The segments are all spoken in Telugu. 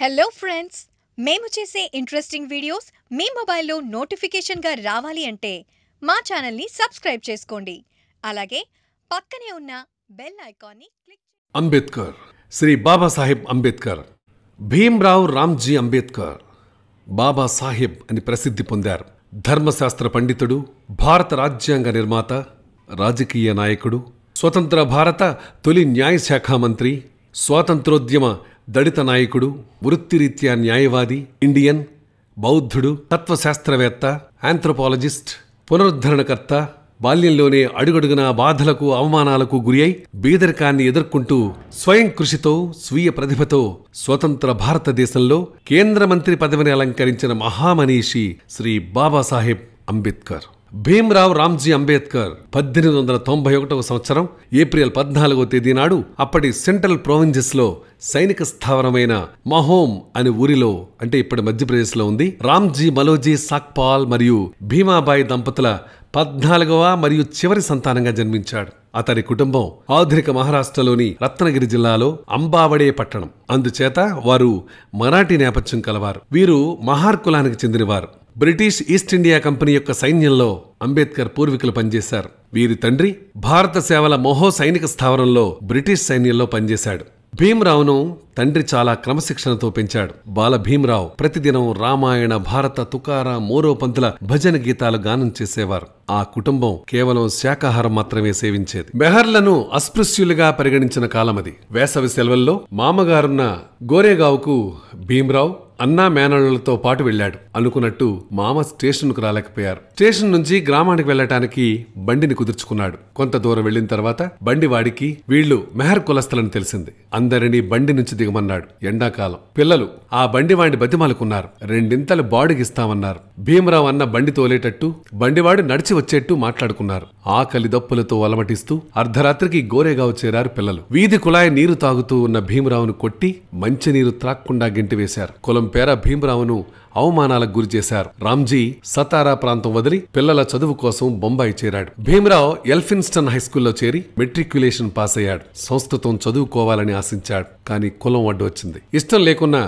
హలో ఫ్రెండ్స్ మేము చేసే ఇంట్రెస్టింగ్ వీడియోస్ మీ మొబైల్లో నోటిఫికేషన్గా రావాలి అంటే మా ఛానల్ని సబ్స్క్రైబ్ చేసుకోండి అలాగే పక్కనే ఉన్న బెల్ ఐకాన్ని క్లిక్ అంబేద్కర్ శ్రీ బాబాసాహెబ్ అంబేద్కర్ భీమ్రావు రామ్జీ అంబేద్కర్ బాబాసాహెబ్ అని ప్రసిద్ధి పొందారు ధర్మశాస్త్ర పండితుడు భారత రాజ్యాంగ నిర్మాత రాజకీయ నాయకుడు స్వతంత్ర భారత తొలి న్యాయశాఖ మంత్రి స్వాతంత్రోద్యమ దళిత నాయకుడు వృత్తిరీత్యా న్యాయవాది ఇండియన్ బౌద్ధుడు తత్వశాస్త్రవేత్త ఆంథ్రోపాలజిస్ట్ పునరుద్ధరణకర్త బాల్యంలోనే అడుగడుగున బాధలకు అవమానాలకు గురి అయి బీదరికాన్ని ఎదుర్కొంటూ స్వయం కృషితో స్వీయ ప్రతిభతో స్వతంత్ర భారతదేశంలో కేంద్ర మంత్రి పదవిని అలంకరించిన మహామనీషి శ్రీ బాబాసాహెబ్ అంబేద్కర్ భీమ్రావ్ రామ్జీ అంబేద్కర్ పద్దెనిమిది వందల తొంభై ఒకటవ సంవత్సరం ఏప్రిల్ పద్నాలుగో తేదీ నాడు అప్పటి సెంట్రల్ ప్రావిన్సెస్లో సైనిక స్థావరమైన మహోమ్ అనే ఊరిలో అంటే ఇప్పటి మధ్యప్రదేశ్లో ఉంది రామ్జీ మలోజీ సాక్పాల్ మరియు భీమాబాయి దంపతుల పద్నాలుగవ మరియు చివరి సంతానంగా జన్మించాడు అతని కుటుంబం ఆధునిక మహారాష్ట్రలోని రత్నగిరి జిల్లాలో అంబావడే పట్టణం అందుచేత వారు మరాఠీ నేపథ్యం కలవారు వీరు మహార్ కులానికి చెందినవారు బ్రిటిష్ ఈస్ట్ ఇండియా కంపెనీ యొక్క సైన్యంలో అంబేద్కర్ పూర్వీకులు పనిచేశారు వీరి తండ్రి భారత సేవల మోహో సైనిక స్థావరంలో బ్రిటిష్ సైన్యంలో పనిచేశాడు భీమరావును తండ్రి చాలా క్రమశిక్షణతో పెంచాడు బాల భీమరావు ప్రతిదినం రామాయణ భారత తుకార మోరో పంతుల భజన గీతాలు గానం చేసేవారు ఆ కుటుంబం కేవలం శాకాహారం మాత్రమే సేవించేది మెహర్లను అస్పృశ్యులుగా పరిగణించిన కాలమది వేసవి సెలవుల్లో మామగారున్న గోరేగావుకు భీమరావు అన్నా మేనళ్లతో పాటు వెళ్ళాడు అనుకున్నట్టు మామ స్టేషన్కు రాలేకపోయారు స్టేషన్ నుంచి గ్రామానికి వెళ్ళటానికి బండిని కుదుర్చుకున్నాడు కొంత దూరం వెళ్లిన తర్వాత బండి వాడికి వీళ్లు మెహర్ కులస్థలని తెలిసింది అందరినీ బండి నుంచి దిగమన్నాడు ఎండాకాలం పిల్లలు ఆ బండి వాడిని రెండింతలు బాడుగిస్తామన్నారు భీమరావు అన్న బండి తోలేటట్టు బండివాడు నడిచి వచ్చేట్టు మాట్లాడుకున్నారు ఆకలి దప్పులతో అలమటిస్తూ అర్ధరాత్రికి గోరేగావ్ చేరారు పిల్లలు వీధి కుళాయి నీరు తాగుతూ ఉన్న భీమరావును కొట్టి మంచినీరు త్రాక్కుండా గెంటివేశారు కులం కులం పేర భీమరావును అవమానాలకు గురి చేశారు రామ్జీ సతారా ప్రాంతం వదిలి పిల్లల చదువు కోసం బొంబాయి చేరాడు భీమరావు ఎల్ఫిన్స్టన్ హైస్కూల్లో చేరి మెట్రిక్యులేషన్ పాస్ అయ్యాడు సంస్కృతం చదువుకోవాలని ఆశించాడు కానీ కులం వడ్డు వచ్చింది ఇష్టం లేకున్నా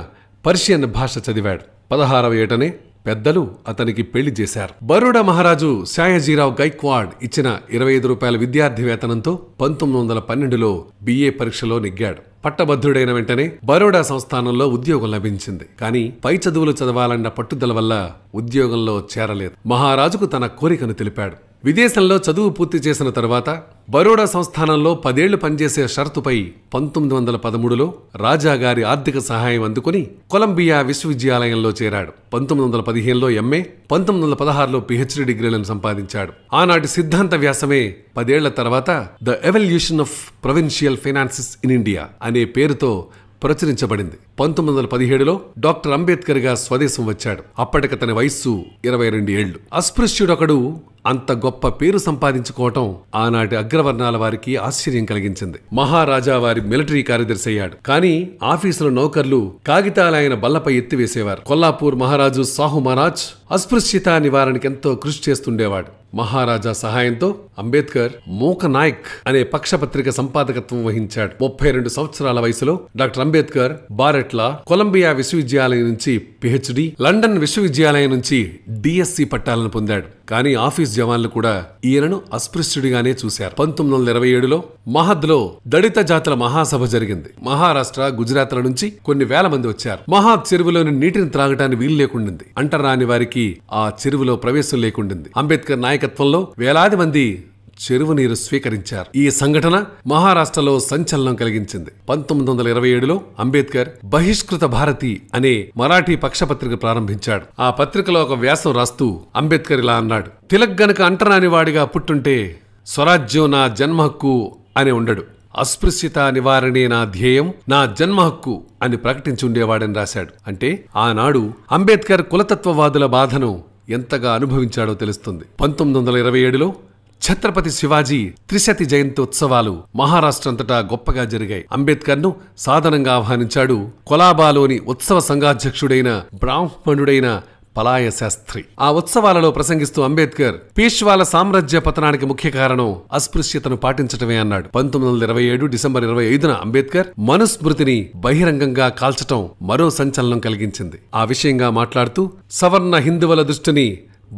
పర్షియన్ భాష చదివాడు పదహారవ ఏటనే పెద్దలు అతనికి పెళ్లి చేశారు బరుడ మహారాజు శాయజీరావు గైక్వాడ్ ఇచ్చిన ఇరవై ఐదు రూపాయల విద్యార్థి వేతనంతో పంతొమ్మిది వందల పన్నెండులో బిఏ పరీక్షలో నెగ్గాడు పట్టభద్రుడైన వెంటనే బరోడా సంస్థానంలో ఉద్యోగం లభించింది కానీ పై చదువులు చదవాలన్న పట్టుదల వల్ల ఉద్యోగంలో చేరలేదు మహారాజుకు తన కోరికను తెలిపాడు విదేశంలో చదువు పూర్తి చేసిన తర్వాత బరోడా సంస్థానంలో పదేళ్లు పనిచేసే షరతుపై పంతొమ్మిది వందల పదమూడులో రాజాగారి ఆర్థిక సహాయం అందుకుని కొలంబియా విశ్వవిద్యాలయంలో చేరాడు పంతొమ్మిది వందల పదిహేనులో ఎంఏ పంతొమ్మిది వందల పదహారులో పిహెచ్డి డిగ్రీలను సంపాదించాడు ఆనాటి సిద్ధాంత వ్యాసమే పదేళ్ల తర్వాత the evolution of provincial finances in India అనే పేరుతో ప్రచురించబడింది పంతొమ్మిది వందల పదిహేడులో డాక్టర్ అంబేద్కర్ గా స్వదేశం వచ్చాడు అప్పటికి తన వయస్సు ఇరవై రెండు ఏళ్లు అస్పృశ్యుడొకడు అంత గొప్ప పేరు సంపాదించుకోవటం ఆనాటి అగ్రవర్ణాల వారికి ఆశ్చర్యం కలిగించింది మహారాజా వారి మిలిటరీ కార్యదర్శి అయ్యాడు కానీ ఆఫీసులో నౌకర్లు కాగితాలైన బల్లపై ఎత్తివేసేవారు కొల్లాపూర్ మహారాజు సాహు మహారాజ్ అస్పృశ్యత ఎంతో కృషి చేస్తుండేవాడు మహారాజా సహాయంతో అంబేద్కర్ మూక నాయక్ అనే పక్షపత్రిక సంపాదకత్వం వహించాడు ముప్పై రెండు సంవత్సరాల వయసులో డాక్టర్ అంబేద్కర్ భారత్ బార్నెట్ల కొలంబియా విశ్వవిద్యాలయం నుంచి పిహెచ్డి లండన్ విశ్వవిద్యాలయం నుంచి డిఎస్సి పట్టాలను పొందాడు కానీ ఆఫీస్ జవాన్లు కూడా ఈయనను అస్పృశ్యుడిగానే చూశారు పంతొమ్మిది వందల ఇరవై ఏడులో మహద్లో దళిత జాతుల మహాసభ జరిగింది మహారాష్ట్ర గుజరాత్ల నుంచి కొన్ని వేల మంది వచ్చారు మహాద్ చెరువులోని నీటిని త్రాగటానికి వీలు లేకుండింది అంటరాని వారికి ఆ చెరువులో ప్రవేశం లేకుండింది అంబేద్కర్ నాయకత్వంలో వేలాది మంది చెరువు నీరు స్వీకరించారు ఈ సంఘటన మహారాష్ట్రలో సంచలనం కలిగించింది పంతొమ్మిది వందల ఇరవై ఏడులో అంబేద్కర్ బహిష్కృత భారతి అనే మరాఠీ పక్షపత్రిక ప్రారంభించాడు ఆ పత్రికలో ఒక వ్యాసం రాస్తూ అంబేద్కర్ ఇలా అన్నాడు తిలక్ గనక అంటరాని వాడిగా పుట్టుంటే స్వరాజ్యం నా జన్మ హక్కు అని ఉండడు అస్పృశ్యత నివారణే నా ధ్యేయం నా జన్మ హక్కు అని ప్రకటించి ఉండేవాడని రాశాడు అంటే ఆనాడు అంబేద్కర్ కులతత్వవాదుల బాధను ఎంతగా అనుభవించాడో తెలుస్తుంది పంతొమ్మిది వందల ఇరవై ఏడులో ఛత్రపతి శివాజీ త్రిశతి జయంతి ఉత్సవాలు మహారాష్ట్రంతటా గొప్పగా జరిగాయి అంబేద్కర్ను సాధనంగా ఆహ్వానించాడు కొలాబాలోని ఉత్సవ సంఘాధ్యక్షుడైన బ్రాహ్మణుడైన పలాయ శాస్త్రి ఆ ఉత్సవాలలో ప్రసంగిస్తూ అంబేద్కర్ పీష్వాల సామ్రాజ్య పతనానికి ముఖ్య కారణం అస్పృశ్యతను పాటించటమే అన్నాడు పంతొమ్మిది వందల ఇరవై ఏడు డిసెంబర్ ఇరవై ఐదున అంబేద్కర్ మనుస్మృతిని బహిరంగంగా కాల్చటం మరో సంచలనం కలిగించింది ఆ విషయంగా మాట్లాడుతూ సవర్ణ హిందువుల దృష్టిని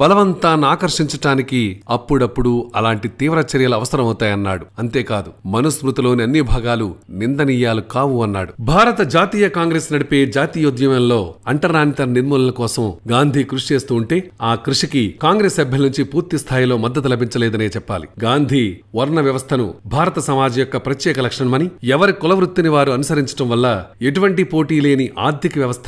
బలవంతాన్ని ఆకర్షించటానికి అప్పుడప్పుడు అలాంటి తీవ్ర చర్యలు అవసరమవుతాయన్నాడు అంతేకాదు మనుస్మృతిలోని అన్ని భాగాలు నిందనీయాలు కావు అన్నాడు భారత జాతీయ కాంగ్రెస్ నడిపే జాతీయోద్యమంలో అంటరానితర నిర్మూలన కోసం గాంధీ కృషి చేస్తూ ఉంటే ఆ కృషికి కాంగ్రెస్ సభ్యుల నుంచి పూర్తి స్థాయిలో మద్దతు లభించలేదనే చెప్పాలి గాంధీ వర్ణ వ్యవస్థను భారత సమాజం యొక్క ప్రత్యేక లక్షణమని ఎవరి కుల వృత్తిని వారు అనుసరించడం వల్ల ఎటువంటి పోటీ లేని ఆర్థిక వ్యవస్థ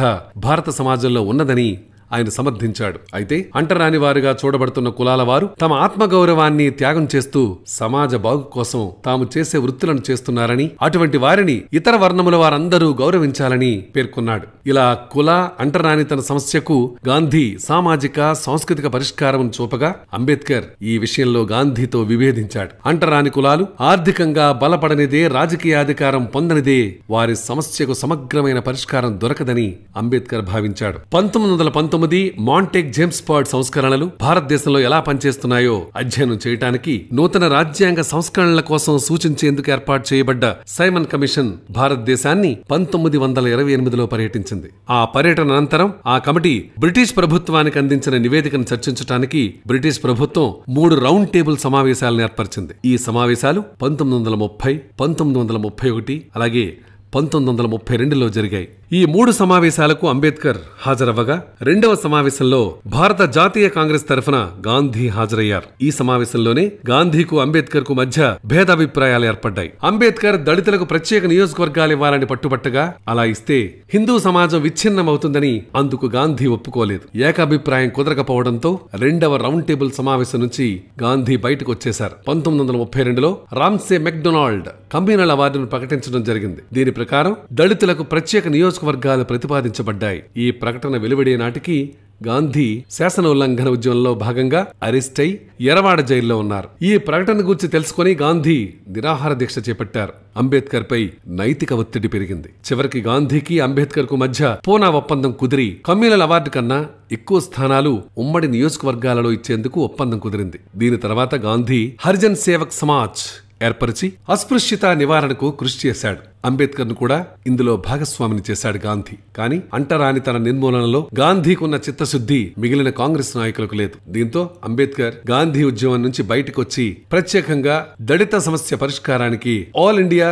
భారత సమాజంలో ఉన్నదని ఆయన సమర్థించాడు అయితే అంటరాని వారుగా చూడబడుతున్న కులాల వారు తమ ఆత్మగౌరవాన్ని త్యాగం చేస్తూ సమాజ బాగు కోసం తాము చేసే వృత్తులను చేస్తున్నారని అటువంటి వారిని ఇతర వర్ణముల వారందరూ గౌరవించాలని పేర్కొన్నాడు ఇలా కుల అంటరాని తన సమస్యకు గాంధీ సామాజిక సాంస్కృతిక పరిష్కారం చూపగా అంబేద్కర్ ఈ విషయంలో గాంధీతో విభేదించాడు అంటరాని కులాలు ఆర్థికంగా బలపడనిదే రాజకీయాధికారం పొందనిదే వారి సమస్యకు సమగ్రమైన పరిష్కారం దొరకదని అంబేద్కర్ భావించాడు పంతొమ్మిది వందల పంతొమ్మిది తొమ్మిది మాంటెక్ జేమ్స్ పాడ్ సంస్కరణలు భారతదేశంలో ఎలా పనిచేస్తున్నాయో అధ్యయనం చేయడానికి నూతన రాజ్యాంగ సంస్కరణల కోసం సూచించేందుకు ఏర్పాటు చేయబడ్డ సైమన్ కమిషన్ భారతదేశాన్ని పంతొమ్మిది వందల ఇరవై ఎనిమిదిలో పర్యటించింది ఆ పర్యటన అనంతరం ఆ కమిటీ బ్రిటిష్ ప్రభుత్వానికి అందించిన నివేదికను చర్చించడానికి బ్రిటిష్ ప్రభుత్వం మూడు రౌండ్ టేబుల్ సమావేశాలను ఏర్పరిచింది ఈ సమావేశాలు పంతొమ్మిది వందల ముప్పై పంతొమ్మిది వందల ముప్పై ఒకటి అలాగే పంతొమ్మిది వందల ముప్పై రెండులో జరిగాయి ఈ మూడు సమావేశాలకు అంబేద్కర్ హాజరవ్వగా రెండవ సమావేశంలో భారత జాతీయ కాంగ్రెస్ తరఫున గాంధీ హాజరయ్యారు ఈ సమావేశంలోనే గాంధీకు అంబేద్కర్ కు మధ్య భేదాభిప్రాయాలు ఏర్పడ్డాయి అంబేద్కర్ దళితులకు ప్రత్యేక నియోజకవర్గాలు ఇవ్వాలని పట్టుబట్టగా అలా ఇస్తే హిందూ సమాజం విచ్ఛిన్నమవుతుందని అందుకు గాంధీ ఒప్పుకోలేదు ఏకాభిప్రాయం కుదరకపోవడంతో రెండవ రౌండ్ టేబుల్ సమావేశం నుంచి గాంధీ బయటకు వచ్చేశారు పంతొమ్మిది వందల ముప్పై రెండులో రామ్సే మెక్డొనాల్డ్ కంపెనీల అవార్డును ప్రకటించడం జరిగింది దీని ప్రకారం దళితులకు ప్రత్యేక నియోజక నియోజకవర్గాలు ప్రతిపాదించబడ్డాయి ఈ ప్రకటన వెలువడే నాటికి గాంధీ శాసన ఉల్లంఘన ఉద్యమంలో భాగంగా అరెస్ట్ అయి ఎరవాడ జైల్లో ఉన్నారు ఈ ప్రకటన గురించి తెలుసుకుని గాంధీ నిరాహార దీక్ష చేపట్టారు అంబేద్కర్ పై నైతిక ఒత్తిడి పెరిగింది చివరికి గాంధీకి అంబేద్కర్ కు మధ్య పూనా ఒప్పందం కుదిరి కమ్యూనల్ అవార్డు కన్నా ఎక్కువ స్థానాలు ఉమ్మడి నియోజకవర్గాలలో ఇచ్చేందుకు ఒప్పందం కుదిరింది దీని తర్వాత గాంధీ హరిజన్ సేవక్ సమాజ్ ఏర్పరిచి అస్పృశ్యత నివారణకు కృషి చేశాడు అంబేద్కర్ను కూడా ఇందులో భాగస్వామిని చేశాడు గాంధీ కానీ అంటరాని తన నిర్మూలనలో గాంధీకున్న చిత్తశుద్ధి మిగిలిన కాంగ్రెస్ నాయకులకు లేదు దీంతో అంబేద్కర్ గాంధీ ఉద్యమం నుంచి బయటకొచ్చి ప్రత్యేకంగా దళిత సమస్య పరిష్కారానికి all India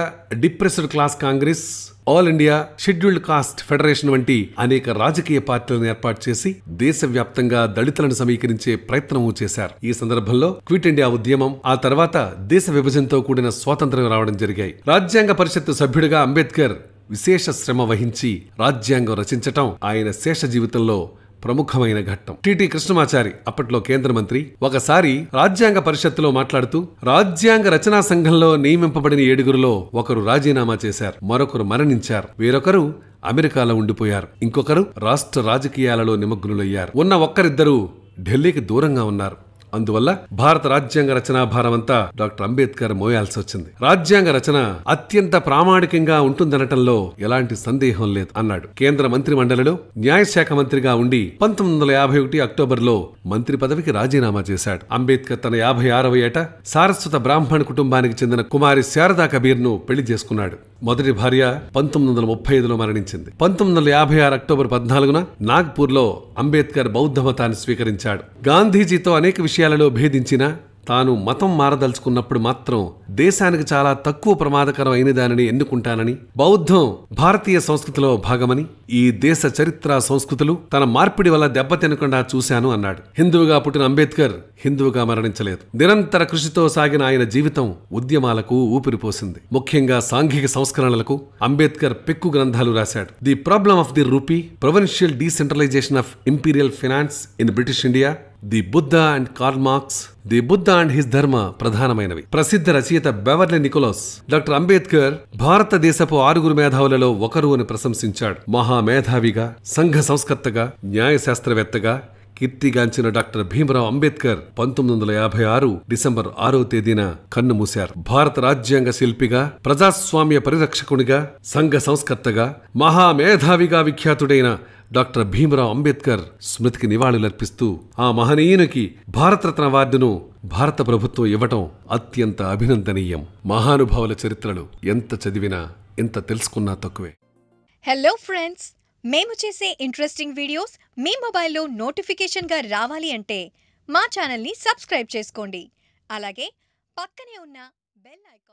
depressed class congress all India scheduled caste federation వంటి అనేక రాజకీయ పార్టీలను ఏర్పాటు చేసి దేశవ్యాప్తంగా దళితులను సమీకరించే ప్రయత్నము చేశారు ఈ సందర్భంలో క్విట్ ఇండియా ఉద్యమం ఆ తర్వాత దేశ విభజనతో కూడిన స్వాతంత్రం రావడం జరిగాయి రాజ్యాంగ పరిషత్ సభ్యుడు సభ్యుడిగా అంబేద్కర్ విశేష శ్రమ వహించి రాజ్యాంగం రచించటం ఆయన శేష జీవితంలో ప్రముఖమైన ఘట్టం టిటి కృష్ణమాచారి అప్పట్లో కేంద్ర మంత్రి ఒకసారి రాజ్యాంగ పరిషత్తులో మాట్లాడుతూ రాజ్యాంగ రచనా సంఘంలో నియమింపబడిన ఏడుగురులో ఒకరు రాజీనామా చేశారు మరొకరు మరణించారు వేరొకరు అమెరికాలో ఉండిపోయారు ఇంకొకరు రాష్ట్ర రాజకీయాలలో నిమగ్నులయ్యారు ఉన్న ఒక్కరిద్దరూ ఢిల్లీకి దూరంగా ఉన్నారు అందువల్ల భారత రాజ్యాంగ రచనా భారమంతా డాక్టర్ అంబేద్కర్ మోయాల్సి వచ్చింది రాజ్యాంగ రచన అత్యంత ప్రామాణికంగా ఉంటుందనటంలో ఎలాంటి సందేహం లేదు అన్నాడు కేంద్ర మంత్రి మండలిలో న్యాయశాఖ మంత్రిగా ఉండి పంతొమ్మిది వందల యాభై ఒకటి అక్టోబర్లో మంత్రి పదవికి రాజీనామా చేశాడు అంబేద్కర్ తన యాభై ఆరవ ఏట సారస్వత బ్రాహ్మణ కుటుంబానికి చెందిన కుమారి శారదా కబీర్ ను పెళ్లి చేసుకున్నాడు మొదటి భార్య పంతొమ్మిది వందల ముప్పై ఐదులో మరణించింది పంతొమ్మిది వందల యాభై ఆరు అక్టోబర్ పద్నాలుగున నాగ్పూర్లో అంబేద్కర్ బౌద్ధ మతాన్ని స్వీకరించాడు గాంధీజీతో అనేక విషయాలు విషయాలలో భేదించినా తాను మతం మారదలుచుకున్నప్పుడు మాత్రం దేశానికి చాలా తక్కువ ప్రమాదకరం అయిన దానిని ఎన్నుకుంటానని బౌద్ధం భారతీయ సంస్కృతిలో భాగమని ఈ దేశ చరిత్ర సంస్కృతులు తన మార్పిడి వల్ల దెబ్బతినకుండా చూశాను అన్నాడు హిందువుగా పుట్టిన అంబేద్కర్ హిందువుగా మరణించలేదు నిరంతర కృషితో సాగిన ఆయన జీవితం ఉద్యమాలకు ఊపిరిపోసింది ముఖ్యంగా సాంఘిక సంస్కరణలకు అంబేద్కర్ పెక్కు గ్రంథాలు రాశాడు the problem of the rupee provincial decentralisation of imperial finance in British India the Buddha and Karl Marx the Buddha and his dharma ప్రధానమైనవి ప్రసిద్ధ రచయిత బెవర్లీ నికోలస్ డాక్టర్ అంబేద్కర్ భారతదేశపు ఆరుగురు మేధావులలో ఒకరు అని ప్రశంసించాడు మహామేధావిగా సంఘ సంస్కర్తగా న్యాయశాస్త్రవేత్తగా కీర్తిగాంచిన డాక్టర్ భీమరావు అంబేద్కర్ పంతొమ్మిది వందల యాభై ఆరు డిసెంబర్ ఆరో తేదీన కన్నుమూశారు భారత రాజ్యాంగ శిల్పిగా ప్రజాస్వామ్య పరిరక్షకునిగా సంఘ సంస్కర్తగా మహామేధావిగా విఖ్యాతుడైన డాక్టర్ భీమరావు అంబేద్కర్ స్మృతికి నివాళులర్పిస్తూ ఆ మహనీయునికి భారతరత్న అవార్డును భారత ప్రభుత్వం ఇవ్వటం అత్యంత అభినందనీయం మహానుభావుల చరిత్రలు ఎంత చదివినా ఎంత తెలుసుకున్నా తక్కువే హలో ఫ్రెండ్స్ మేము చేసే ఇంట్రెస్టింగ్ వీడియోస్ మీ మొబైల్లో నోటిఫికేషన్గా రావాలి అంటే మా ఛానల్ని సబ్స్క్రైబ్ చేసుకోండి అలాగే పక్కనే ఉన్న బెల్ ఐకాన్